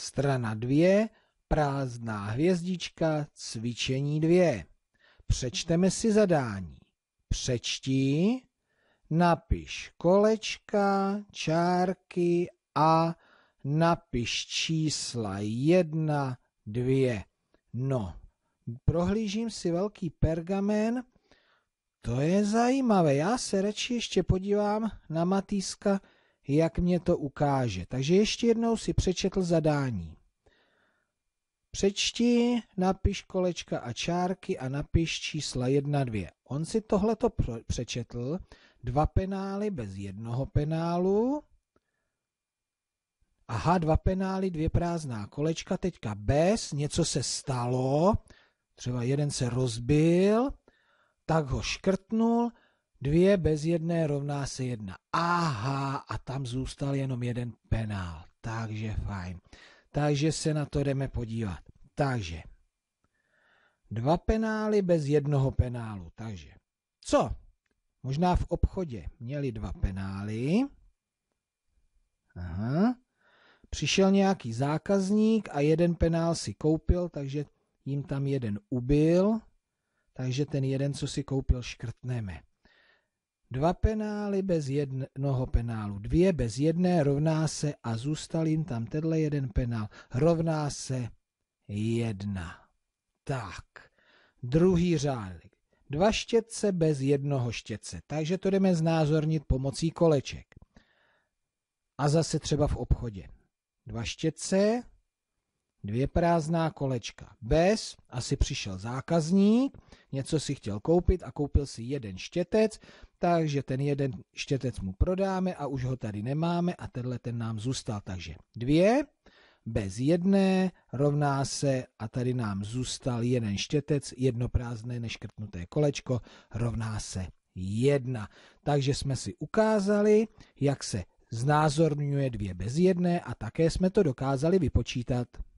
Strana 2, prázdná hvězdička, cvičení 2. Přečteme si zadání. Přečti, napiš kolečka, čárky a napiš čísla 1, 2. No, prohlížím si velký pergamen. To je zajímavé. Já se radši ještě podívám na Matýska jak mě to ukáže. Takže ještě jednou si přečetl zadání. Přečti, napiš kolečka a čárky a napiš čísla 1, 2. On si tohleto přečetl, dva penály bez jednoho penálu. Aha, dva penály, dvě prázdná kolečka, teďka bez, něco se stalo, třeba jeden se rozbil, tak ho škrtnul, Dvě bez jedné rovná se jedna. Aha, a tam zůstal jenom jeden penál. Takže fajn. Takže se na to jdeme podívat. Takže. Dva penály bez jednoho penálu. Takže. Co? Možná v obchodě měli dva penály. Aha. Přišel nějaký zákazník a jeden penál si koupil, takže jim tam jeden ubil. Takže ten jeden, co si koupil, škrtneme. Dva penály bez jednoho penálu, dvě bez jedné rovná se a zůstal jim tam tenhle jeden penál. Rovná se jedna. Tak, druhý řádek. Dva štětce bez jednoho štětce. Takže to jdeme znázornit pomocí koleček. A zase třeba v obchodě. Dva štětce, dvě prázdná kolečka. Bez, asi přišel zákazník, něco si chtěl koupit a koupil si jeden štětec, takže ten jeden štětec mu prodáme a už ho tady nemáme a tenhle ten nám zůstal. Takže dvě bez jedné rovná se a tady nám zůstal jeden štětec, jedno prázdné neškrtnuté kolečko rovná se jedna. Takže jsme si ukázali, jak se znázorňuje dvě bez jedné a také jsme to dokázali vypočítat.